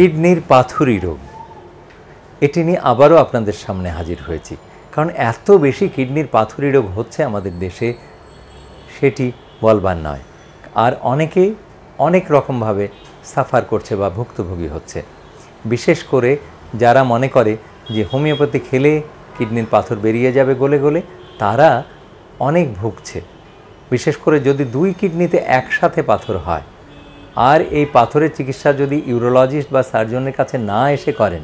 কিডনির পাথুরি রোগ এটি নিয়ে আবারও আপনাদের সামনে হাজির হয়েছি কারণ এত বেশি কিডনির পাথুরি রোগ হচ্ছে আমাদের দেশে সেটি বলবার নয় আর অনেকে অনেক রকমভাবে সাফার করছে বা ভুক্তভোগী হচ্ছে বিশেষ করে যারা মনে করে যে হোমিওপ্যাথি খেলে কিডনির পাথর বেরিয়ে যাবে গলে গলে তারা অনেক ভুগছে বিশেষ করে যদি দুই কিডনিতে একসাথে পাথর হয় আর এই পাথরের চিকিৎসা যদি ইউরোলজিস্ট বা সার্জনের কাছে না এসে করেন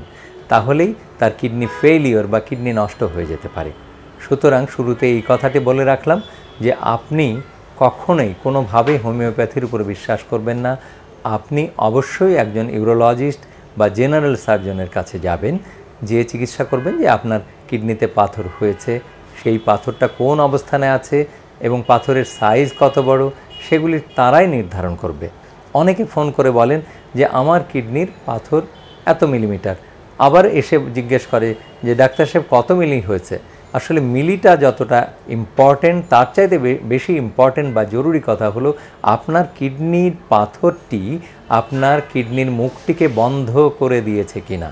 তাহলেই তার কিডনি ফেইলিওর বা কিডনি নষ্ট হয়ে যেতে পারে সুতরাং শুরুতে এই কথাটি বলে রাখলাম যে আপনি কখনোই কোনোভাবে হোমিওপ্যাথির উপর বিশ্বাস করবেন না আপনি অবশ্যই একজন ইউরোলজিস্ট বা জেনারেল সার্জনের কাছে যাবেন যে চিকিৎসা করবেন যে আপনার কিডনিতে পাথর হয়েছে সেই পাথরটা কোন অবস্থানে আছে এবং পাথরের সাইজ কত বড় সেগুলি তারাই নির্ধারণ করবে অনেকে ফোন করে বলেন যে আমার কিডনির পাথর এত মিলিমিটার আবার এসে জিজ্ঞেস করে যে ডাক্তার সাহেব কত মিলি হয়েছে আসলে মিলিটা যতটা ইম্পর্টেন্ট তার চাইতে বেশি ইম্পর্টেন্ট বা জরুরি কথা হলো আপনার কিডনির পাথরটি আপনার কিডনির মুখটিকে বন্ধ করে দিয়েছে কিনা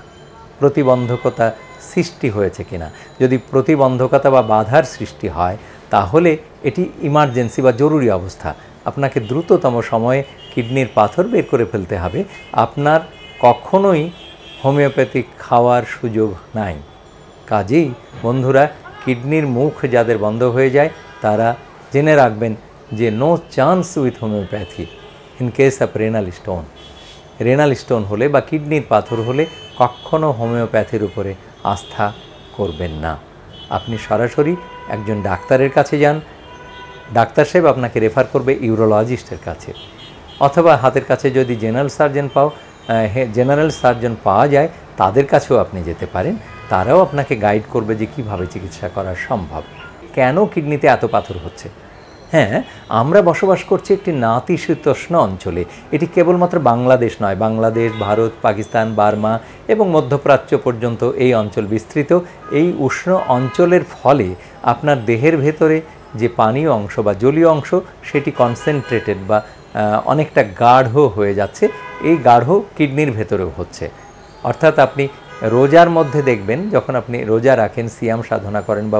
প্রতিবন্ধকতা সৃষ্টি হয়েছে কিনা যদি প্রতিবন্ধকতা বা বাধার সৃষ্টি হয় তাহলে এটি ইমার্জেন্সি বা জরুরি অবস্থা আপনাকে দ্রুততম সময়ে কিডনির পাথর বের করে ফেলতে হবে আপনার কখনোই হোমিওপ্যাথিক খাওয়ার সুযোগ নাই কাজেই বন্ধুরা কিডনির মুখ যাদের বন্ধ হয়ে যায় তারা জেনে রাখবেন যে no chance with homeopathy in case of renal stone renal stone হলে বা কিডনির পাথর হলে কখনও হোমিওপ্যাথির উপরে আস্থা করবেন না আপনি সরাসরি একজন ডাক্তারের কাছে যান ডাক্তার সাহেব আপনাকে রেফার করবে ইউরোলজিস্টের কাছে অথবা হাতের কাছে যদি জেনারেল সার্জন পাও জেনারেল সার্জন পাওয়া যায় তাদের কাছেও আপনি যেতে পারেন তারাও আপনাকে গাইড করবে যে কিভাবে চিকিৎসা করা সম্ভব কেন কিডনিতে এত পাথর হচ্ছে হ্যাঁ আমরা বসবাস করছি একটি নাতিশীতোষ্ণ অঞ্চলে এটি কেবলমাত্র বাংলাদেশ নয় বাংলাদেশ ভারত পাকিস্তান বার্মা এবং মধ্যপ্রাচ্য পর্যন্ত এই অঞ্চল বিস্তৃত এই উষ্ণ অঞ্চলের ফলে আপনার দেহের ভেতরে যে পানীয় অংশ বা জলীয় অংশ সেটি কনসেন্ট্রেটেড বা অনেকটা গাঢ় হয়ে যাচ্ছে এই গাঢ় কিডনির ভেতরেও হচ্ছে অর্থাৎ আপনি রোজার মধ্যে দেখবেন যখন আপনি রোজা রাখেন সিয়াম সাধনা করেন বা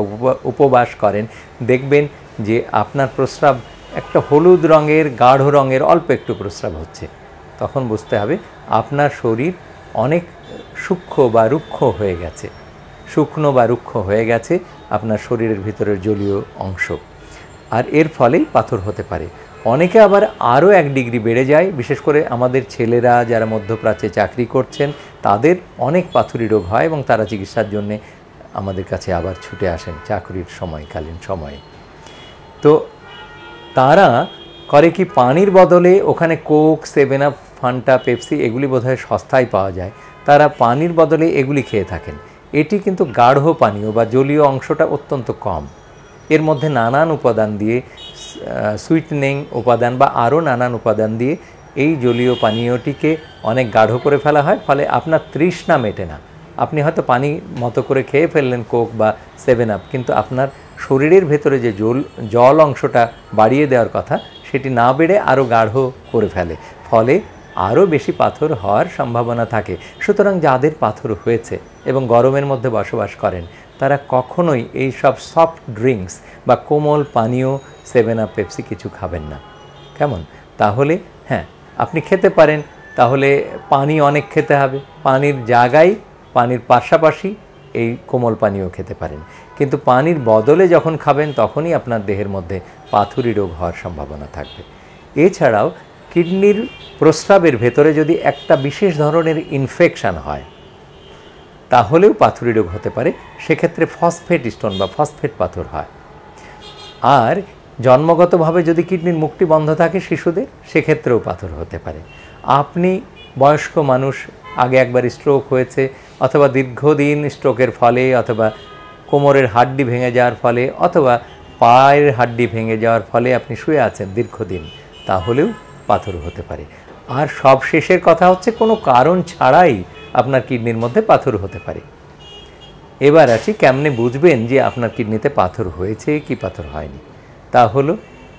উপবাস করেন দেখবেন যে আপনার প্রস্রাব একটা হলুদ রঙের গাঢ় রঙের অল্প একটু প্রস্রাব হচ্ছে তখন বুঝতে হবে আপনার শরীর অনেক সূক্ষ্ম বা রুক্ষ হয়ে গেছে শুকনো বা রুক্ষ হয়ে গেছে আপনার শরীরের ভিতরের জলীয় অংশ আর এর ফলেই পাথর হতে পারে অনেকে আবার আরও এক ডিগ্রি বেড়ে যায় বিশেষ করে আমাদের ছেলেরা যারা মধ্যপ্রাচ্যে চাকরি করছেন তাদের অনেক পাথুরি রোগ হয় এবং তারা চিকিৎসার জন্যে আমাদের কাছে আবার ছুটে আসেন চাকরির সময়কালীন সময়ে তো তারা করে কি পানির বদলে ওখানে Coke seven up Fanta Pepsi এগুলি বোধহয় সস্তায় পাওয়া যায় তারা পানির বদলে এগুলি খেয়ে থাকেন এটি কিন্তু গাঢ় পানীয় বা জলীয় অংশটা অত্যন্ত কম এর মধ্যে নানান উপাদান দিয়ে সুইটনিং উপাদান বা আরও নানান উপাদান দিয়ে এই জলীয় পানীয়টিকে অনেক গাঢ় করে ফেলা হয় ফলে আপনার তৃষ্ণা মেটে না আপনি হয়তো পানি মতো করে খেয়ে ফেললেন কোক বা সেভেন আপ কিন্তু আপনার শরীরের ভেতরে যে জল জল অংশটা বাড়িয়ে দেওয়ার কথা সেটি না বেড়ে আরও গাঢ় করে ফেলে ফলে আরও বেশি পাথর হওয়ার সম্ভাবনা থাকে সুতরাং যাদের পাথর হয়েছে এবং গরমের মধ্যে বসবাস করেন তারা কখনোই এই সব সফট ড্রিঙ্কস বা কোমল পানীয় সেভেন আপ পেপসি কিছু খাবেন না কেমন তাহলে হ্যাঁ আপনি খেতে পারেন তাহলে পানি অনেক খেতে হবে পানির জায়গায় পানির পাশাপাশি এই কোমল পানীয় খেতে পারেন কিন্তু পানির বদলে যখন খাবেন তখনই আপনার দেহের মধ্যে পাথুরি রোগ হওয়ার সম্ভাবনা থাকবে এছাড়াও কিডনির প্রস্রাবের ভেতরে যদি একটা বিশেষ ধরনের ইনফেকশান হয় তাহলেও পাথুরি রোগ হতে পারে সেক্ষেত্রে ফসফেট স্টোন বা ফসফেট পাথর হয় আর জন্মগতভাবে যদি কিডনির মুক্তি বন্ধ থাকে শিশুদের সেক্ষেত্রেও পাথর হতে পারে আপনি বয়স্ক মানুষ আগে একবার স্ট্রোক হয়েছে অথবা দীর্ঘদিন স্ট্রোকের ফলে অথবা কোমরের হাড্ডি ভেঙে যাওয়ার ফলে অথবা পায়ের হাড্ডি ভেঙে যাওয়ার ফলে আপনি শুয়ে আছেন দীর্ঘদিন তাহলেও পাথর হতে পারে আর সব শেষের কথা হচ্ছে কোনো কারণ ছাড়াই আপনার কিডনির মধ্যে পাথর হতে পারে এবার আসি কেমনে বুঝবেন যে আপনার কিডনিতে পাথর হয়েছে কি পাথর হয়নি তা হলো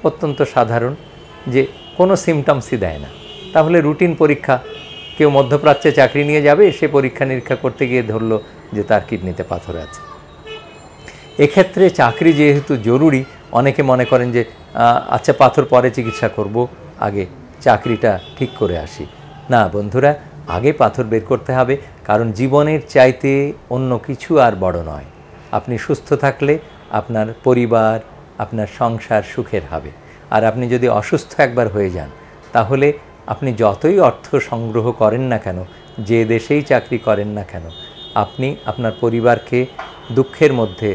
অত্যন্ত সাধারণ যে কোনো সিমটমসই দেয় না তাহলে রুটিন পরীক্ষা কেউ মধ্যপ্রাচ্যে চাকরি নিয়ে যাবে সে পরীক্ষা নিরীক্ষা করতে গিয়ে ধরল যে তার কিডনিতে পাথর আছে এক্ষেত্রে চাকরি যেহেতু জরুরি অনেকে মনে করেন যে আচ্ছা পাথর পরে চিকিৎসা করব আগে চাকরিটা ঠিক করে আসি না বন্ধুরা আগে পাথর বের করতে হবে কারণ জীবনের চাইতে অন্য কিছু আর বড় নয় আপনি সুস্থ থাকলে আপনার পরিবার আপনার সংসার সুখের হবে আর আপনি যদি অসুস্থ একবার হয়ে যান তাহলে আপনি যতই অর্থ সংগ্রহ করেন না কেন যে দেশেই চাকরি করেন না কেন আপনি আপনার পরিবারকে দুঃখের মধ্যে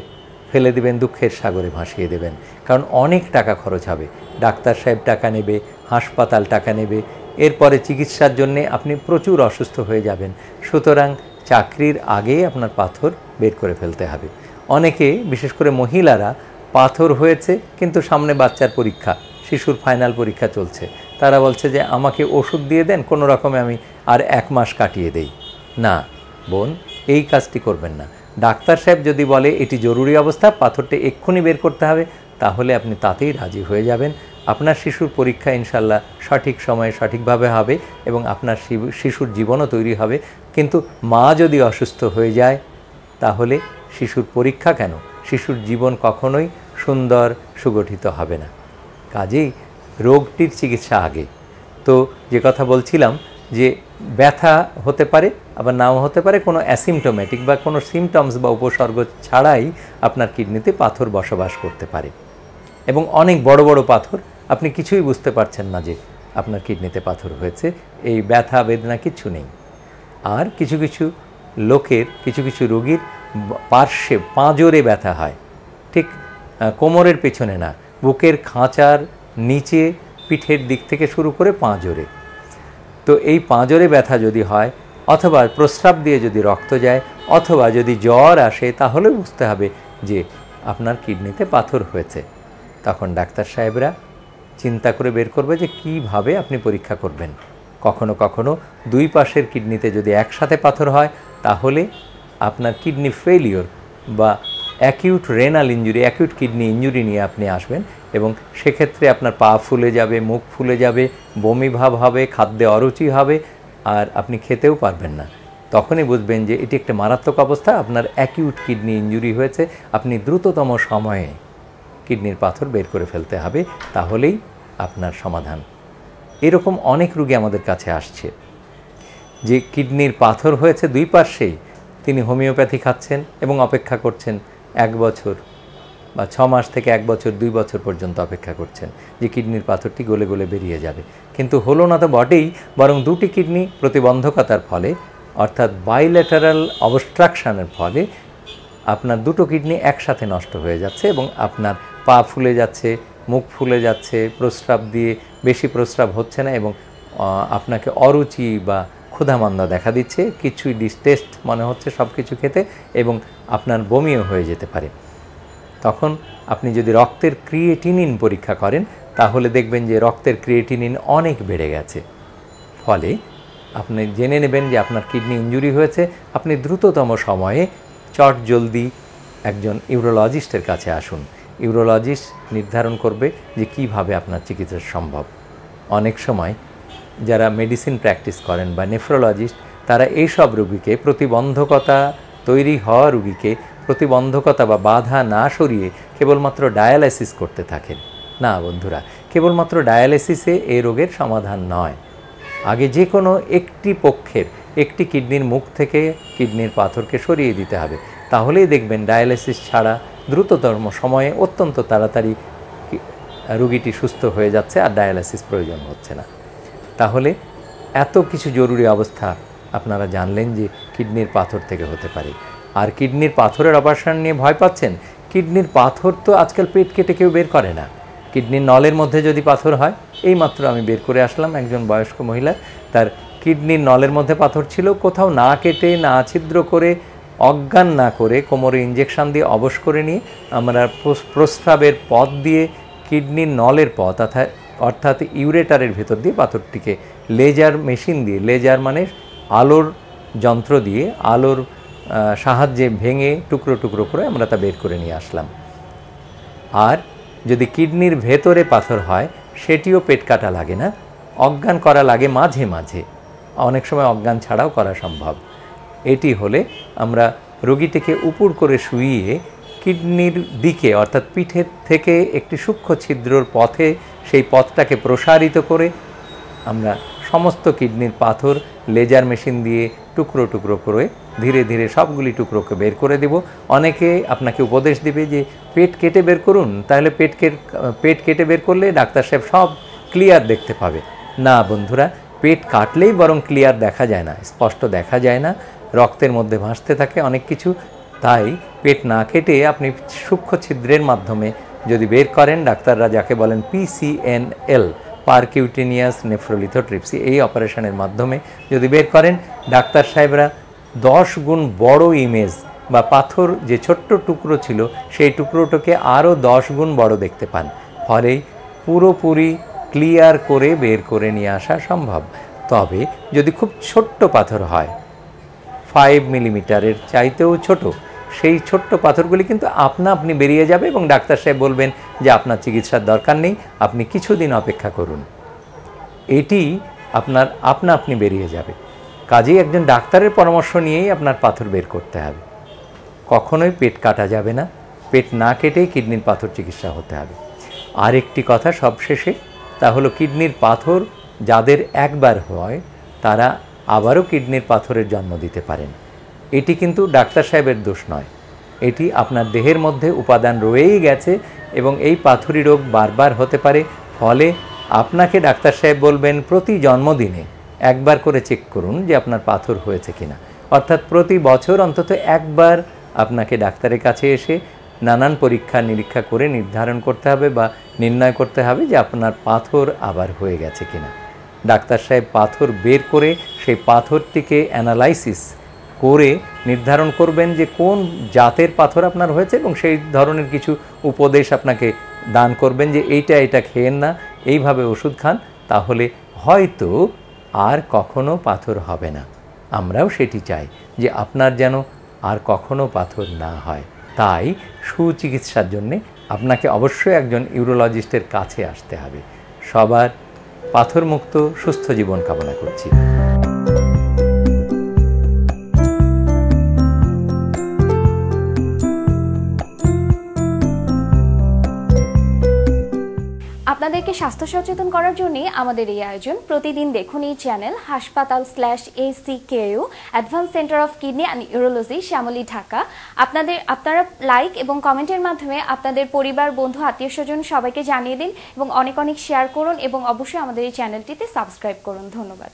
ফেলে দেবেন দুঃখের সাগরে ভাসিয়ে দেবেন কারণ অনেক টাকা খরচ হবে ডাক্তার সাহেব টাকা নেবে হাসপাতাল টাকা নেবে এরপরে চিকিৎসার জন্যে আপনি প্রচুর অসুস্থ হয়ে যাবেন সুতরাং চাকরির আগে আপনার পাথর বের করে ফেলতে হবে অনেকে বিশেষ করে মহিলারা পাথর হয়েছে কিন্তু সামনে বাচ্চার পরীক্ষা শিশুর ফাইনাল পরীক্ষা চলছে তারা বলছে যে আমাকে ওষুধ দিয়ে দেন কোনো রকমে আমি আর এক মাস কাটিয়ে দেই না বোন এই কাজটি করবেন না ডাক্তার সাহেব যদি বলে এটি জরুরি অবস্থা পাথরটি এক্ষুনি বের করতে হবে তাহলে আপনি তাতেই রাজি হয়ে যাবেন আপনার শিশুর পরীক্ষা ইনশাল্লাহ সঠিক সময়ে সঠিকভাবে হবে এবং আপনার শিশুর জীবনও তৈরি হবে কিন্তু মা যদি অসুস্থ হয়ে যায় তাহলে শিশুর পরীক্ষা কেন শিশুর জীবন কখনোই সুন্দর সুগঠিত হবে না কাজেই রোগটির চিকিৎসা আগে তো যে কথা বলছিলাম যে ব্যথা হতে পারে আবার নাও হতে পারে কোনো অ্যাসিমটোম্যাটিক বা কোনো সিমটমস বা উপসর্গ ছাড়াই আপনার কিডনিতে পাথর বসবাস করতে পারে এবং অনেক বড় বড় পাথর আপনি কিছুই বুঝতে পারছেন না যে আপনার কিডনিতে পাথর হয়েছে এই ব্যথা বেদনা কিছু নেই আর কিছু কিছু লোকের কিছু কিছু রোগীর পার্শ্বে পাঁজরে ব্যথা হয় ঠিক কোমরের পেছনে না বুকের খাঁচার নিচে পিঠের দিক থেকে শুরু করে পাঁজরে তো এই পাঁজরে ব্যথা যদি হয় অথবা প্রস্রাব দিয়ে যদি রক্ত যায় অথবা যদি জ্বর আসে তাহলে বুঝতে হবে যে আপনার কিডনিতে পাথর হয়েছে তখন ডাক্তার সাহেবরা চিন্তা করে বের করবে যে কিভাবে আপনি পরীক্ষা করবেন কখনো কখনো দুই পাশের কিডনিতে যদি একসাথে পাথর হয় তাহলে আপনার কিডনি ফেলিওর বা acute renal injury acute kidney injury নিয়ে আপনি আসবেন এবং সেক্ষেত্রে আপনার পা ফুলে যাবে মুখ ফুলে যাবে বমি ভাব হবে খাদ্যে অরুচি হবে আর আপনি খেতেও পারবেন না তখনই বুঝবেন যে এটি একটা মারাত্মক অবস্থা আপনার অ্যাকিউট কিডনি ইঞ্জুরি হয়েছে আপনি দ্রুততম সময়ে কিডনির পাথর বের করে ফেলতে হবে তাহলেই আপনার সমাধান এরকম অনেক রুগী আমাদের কাছে আসছে যে কিডনির পাথর হয়েছে দুই পার্শ্বেই তিনি হোমিওপ্যাথি খাচ্ছেন এবং অপেক্ষা করছেন এক বছর বা ছ মাস থেকে এক বছর দুই বছর পর্যন্ত অপেক্ষা করছেন যে কিডনির পাথরটি গলে গলে বেরিয়ে যাবে কিন্তু হলো না তো বটেই বরং দুটি কিডনি প্রতিবন্ধকতার ফলে অর্থাৎ বাইলেটারাল অবস্ট্রাকশানের ফলে আপনার দুটো কিডনি একসাথে নষ্ট হয়ে যাচ্ছে এবং আপনার পা ফুলে যাচ্ছে মুখ ফুলে যাচ্ছে প্রস্রাব দিয়ে বেশি প্রস্রাব হচ্ছে না এবং আপনাকে অরুচি বা ক্ষুধামান্দা দেখা দিচ্ছে কিছুই ডিসটেস্ট মনে হচ্ছে সব কিছু খেতে এবং আপনার বমিও হয়ে যেতে পারে তখন আপনি যদি রক্তের ক্রিয়েটিনিন পরীক্ষা করেন তাহলে দেখবেন যে রক্তের ক্রিয়েটিনিন অনেক বেড়ে গেছে ফলে আপনি জেনে নেবেন যে আপনার কিডনি ইঞ্জুরি হয়েছে আপনি দ্রুততম সময়ে চট জলদি একজন ইউরোলজিস্টের কাছে আসুন ইউরোলজিস্ট নির্ধারণ করবে যে কিভাবে আপনার চিকিৎসা সম্ভব অনেক সময় যারা মেডিসিন প্র্যাকটিস করেন বা নেফ্রোলজিস্ট তারা এইসব রুগীকে প্রতিবন্ধকতা তৈরি হওয়া রুগীকে প্রতিবন্ধকতা বা বাধা না সরিয়ে কেবলমাত্র ডায়ালাইসিস করতে থাকেন না বন্ধুরা কেবলমাত্র ডায়ালিসিসে এই রোগের সমাধান নয় আগে যে কোনো একটি পক্ষের একটি কিডনির মুখ থেকে কিডনির পাথরকে সরিয়ে দিতে হবে তাহলেই দেখবেন ডায়ালিসিস ছাড়া দ্রুততর্ম সময়ে অত্যন্ত তাড়াতাড়ি রুগীটি সুস্থ হয়ে যাচ্ছে আর ডায়ালাইসিস প্রয়োজন হচ্ছে না তাহলে এত কিছু জরুরি অবস্থা আপনারা জানলেন যে কিডনির পাথর থেকে হতে পারে আর কিডনির পাথরের অপারেশন নিয়ে ভয় পাচ্ছেন কিডনির পাথর তো আজকাল পেট কেটে কেউ বের করে না কিডনির নলের মধ্যে যদি পাথর হয় এই মাত্র আমি বের করে আসলাম একজন বয়স্ক মহিলা তার কিডনির নলের মধ্যে পাথর ছিল কোথাও না কেটে না ছিদ্র করে অজ্ঞান না করে কোমরে ইঞ্জেকশান দিয়ে অবশ করে নিয়ে আমরা প্রস্রাবের পথ দিয়ে কিডনির নলের পথ অর্থাৎ অর্থাৎ ইউরেটারের ভেতর দিয়ে পাথরটিকে লেজার মেশিন দিয়ে লেজার মানে আলোর যন্ত্র দিয়ে আলোর সাহায্যে ভেঙে টুকরো টুকরো করে আমরা তা বের করে নিয়ে আসলাম আর যদি কিডনির ভেতরে পাথর হয় সেটিও পেট কাটা লাগে না অজ্ঞান করা লাগে মাঝে মাঝে অনেক সময় অজ্ঞান ছাড়াও করা সম্ভব এটি হলে আমরা রোগীটিকে উপর করে শুইয়ে কিডনির দিকে অর্থাৎ পিঠের থেকে একটি সূক্ষ্ম ছিদ্রর পথে সেই পথটাকে প্রসারিত করে আমরা সমস্ত কিডনির পাথর লেজার মেশিন দিয়ে টুকরো টুকরো করে ধীরে ধীরে সবগুলি টুকরোকে বের করে দেব অনেকে আপনাকে উপদেশ দিবে যে পেট কেটে বের করুন তাহলে পেট পেট কেটে বের করলে ডাক্তার সাহেব সব ক্লিয়ার দেখতে পাবে না বন্ধুরা পেট কাটলেই বরং ক্লিয়ার দেখা যায় না স্পষ্ট দেখা যায় না রক্তের মধ্যে ভাসতে থাকে অনেক কিছু তাই পেট না কেটে আপনি সূক্ষ্ম ছিদ্রের মাধ্যমে যদি বের করেন ডাক্তাররা যাকে বলেন পিসিএনএল পারকিউটিনিয়াস নেফ্রোলিথোট্রিপসি এই অপারেশনের মাধ্যমে যদি বের করেন ডাক্তার সাহেবরা দশ গুণ বড় ইমেজ বা পাথর যে ছোট্ট টুকরো ছিল সেই টুকরোটাকে আরও দশ গুণ বড় দেখতে পান ফলে পুরোপুরি ক্লিয়ার করে বের করে নিয়ে আসা সম্ভব তবে যদি খুব ছোট্ট পাথর হয় ফাইভ মিলিমিটারের চাইতেও ছোট সেই ছোট্ট পাথরগুলি কিন্তু আপনা আপনি বেরিয়ে যাবে এবং ডাক্তার সাহেব বলবেন যে আপনার চিকিৎসার দরকার নেই আপনি কিছুদিন অপেক্ষা করুন এটি আপনার আপনা আপনি বেরিয়ে যাবে কাজেই একজন ডাক্তারের পরামর্শ নিয়েই আপনার পাথর বের করতে হবে কখনোই পেট কাটা যাবে না পেট না কেটেই কিডনির পাথর চিকিৎসা হতে হবে আরেকটি কথা সবশেষে তা হলো কিডনির পাথর যাদের একবার হয় তারা আবারও কিডনির পাথরের জন্ম দিতে পারেন এটি কিন্তু ডাক্তার সাহেবের দোষ নয় এটি আপনার দেহের মধ্যে উপাদান রয়েই গেছে এবং এই পাথুরি রোগ বারবার হতে পারে ফলে আপনাকে ডাক্তার সাহেব বলবেন প্রতি জন্মদিনে একবার করে চেক করুন যে আপনার পাথর হয়েছে কিনা অর্থাৎ প্রতি বছর অন্তত একবার আপনাকে ডাক্তারের কাছে এসে নানান পরীক্ষা নিরীক্ষা করে নির্ধারণ করতে হবে বা নির্ণয় করতে হবে যে আপনার পাথর আবার হয়ে গেছে কিনা ডাক্তার সাহেব পাথর বের করে সেই পাথরটিকে অ্যানালাইসিস করে নির্ধারণ করবেন যে কোন জাতের পাথর আপনার হয়েছে এবং সেই ধরনের কিছু উপদেশ আপনাকে দান করবেন যে এইটা এটা খেয়েন না এইভাবে ওষুধ খান তাহলে হয়তো আর কখনো পাথর হবে না আমরাও সেটি চাই যে আপনার যেন আর কখনো পাথর না হয় তাই সুচিকিৎসার জন্যে আপনাকে অবশ্যই একজন ইউরোলজিস্টের কাছে আসতে হবে সবার পাথরমুক্ত সুস্থ জীবন কামনা করছি সবাইকে স্বাস্থ্য সচেতন করার জন্য আমাদের এই আয়োজন প্রতিদিন দেখুন এই চ্যানেল হাসপাতাল slash A C K U advance centre of kidney and urology Shyamoli Dhaka আপনাদের আপনারা লাইক এবং কমেন্টের মাধ্যমে আপনাদের পরিবার বন্ধু আত্মীয় স্বজন সবাইকে জানিয়ে দিন এবং অনেক অনেক শেয়ার করুন এবং অবশ্যই আমাদের এই চ্যানেলটিতে সাবস্ক্রাইব করুন ধন্যবাদ